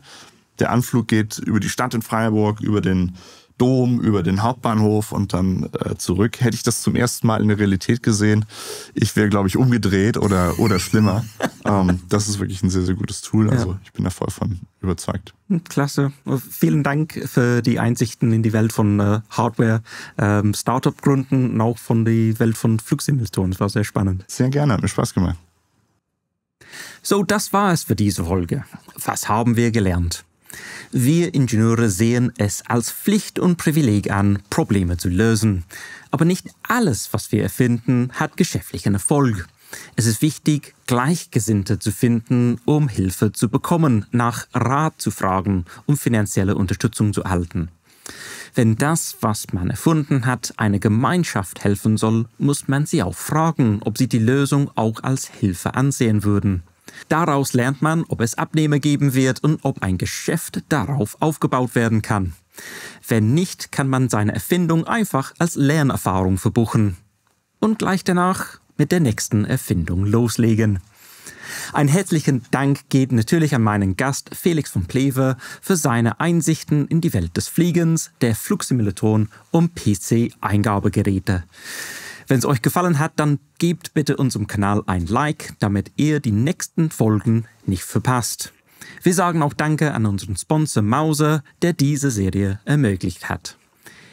Der Anflug geht über die Stadt in Freiburg, über den Dom, über den Hauptbahnhof und dann äh, zurück. Hätte ich das zum ersten Mal in der Realität gesehen, ich wäre, glaube ich, umgedreht oder, oder schlimmer. (laughs) ähm, das ist wirklich ein sehr, sehr gutes Tool. Also ja. ich bin da voll von überzeugt. Klasse. Äh, vielen Dank für die Einsichten in die Welt von äh, Hardware, ähm, Startup-Gründen und auch von der Welt von Flugsimulatoren. Es war sehr spannend. Sehr gerne, hat mir Spaß gemacht. So, das war es für diese Folge. Was haben wir gelernt? Wir Ingenieure sehen es als Pflicht und Privileg an, Probleme zu lösen. Aber nicht alles, was wir erfinden, hat geschäftlichen Erfolg. Es ist wichtig, Gleichgesinnte zu finden, um Hilfe zu bekommen, nach Rat zu fragen, um finanzielle Unterstützung zu erhalten. Wenn das, was man erfunden hat, einer Gemeinschaft helfen soll, muss man sie auch fragen, ob sie die Lösung auch als Hilfe ansehen würden. Daraus lernt man, ob es Abnehmer geben wird und ob ein Geschäft darauf aufgebaut werden kann. Wenn nicht, kann man seine Erfindung einfach als Lernerfahrung verbuchen und gleich danach mit der nächsten Erfindung loslegen. Ein herzlichen Dank geht natürlich an meinen Gast Felix von Plewe für seine Einsichten in die Welt des Fliegens, der Flugsimulatoren und PC-Eingabegeräte. Wenn es euch gefallen hat, dann gebt bitte unserem Kanal ein Like, damit ihr die nächsten Folgen nicht verpasst. Wir sagen auch Danke an unseren Sponsor Mauser, der diese Serie ermöglicht hat.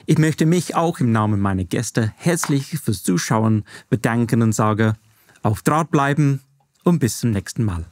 Ich möchte mich auch im Namen meiner Gäste herzlich fürs Zuschauen bedanken und sage, auf Draht bleiben und bis zum nächsten Mal.